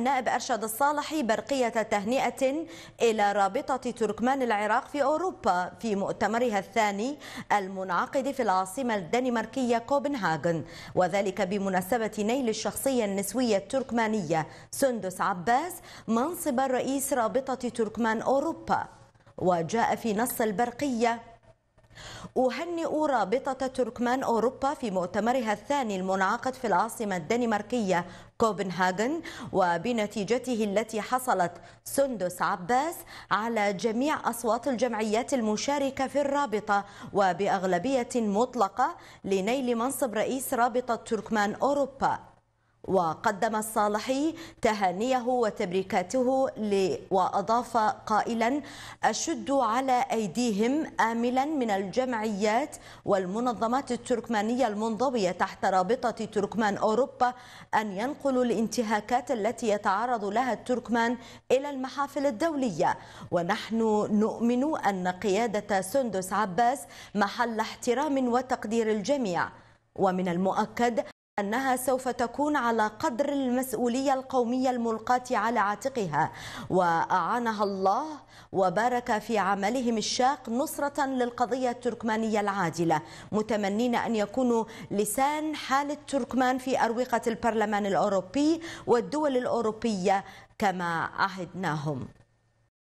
النائب أرشد الصالحي برقية تهنئة إلى رابطة تركمان العراق في أوروبا في مؤتمرها الثاني المنعقد في العاصمة الدنماركية كوبنهاغن وذلك بمناسبة نيل الشخصية النسوية التركمانية سندس عباس منصب رئيس رابطة تركمان أوروبا وجاء في نص البرقية أهنئ رابطة تركمان أوروبا في مؤتمرها الثاني المنعقد في العاصمة الدنماركية كوبنهاجن وبنتيجته التي حصلت سندس عباس على جميع أصوات الجمعيات المشاركة في الرابطة وبأغلبية مطلقة لنيل منصب رئيس رابطة تركمان أوروبا وقدم الصالحي تهانيه وتبريكاته وأضاف قائلا أشد على أيديهم آملا من الجمعيات والمنظمات التركمانية المنضوية تحت رابطة تركمان أوروبا أن ينقلوا الانتهاكات التي يتعرض لها التركمان إلى المحافل الدولية ونحن نؤمن أن قيادة سندس عباس محل احترام وتقدير الجميع ومن المؤكد أنها سوف تكون على قدر المسؤولية القومية الملقاة على عاتقها وأعانها الله وبارك في عملهم الشاق نصرة للقضية التركمانية العادلة متمنين أن يكونوا لسان حال التركمان في أروقة البرلمان الأوروبي والدول الأوروبية كما عهدناهم